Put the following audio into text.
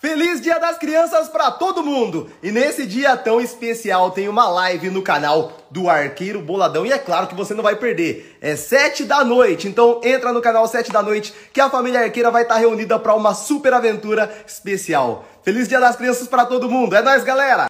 Feliz Dia das Crianças para todo mundo! E nesse dia tão especial tem uma live no canal do Arqueiro Boladão e é claro que você não vai perder. É sete da noite, então entra no canal sete da noite que a família Arqueira vai estar tá reunida para uma super aventura especial. Feliz Dia das Crianças para todo mundo. É nós, galera.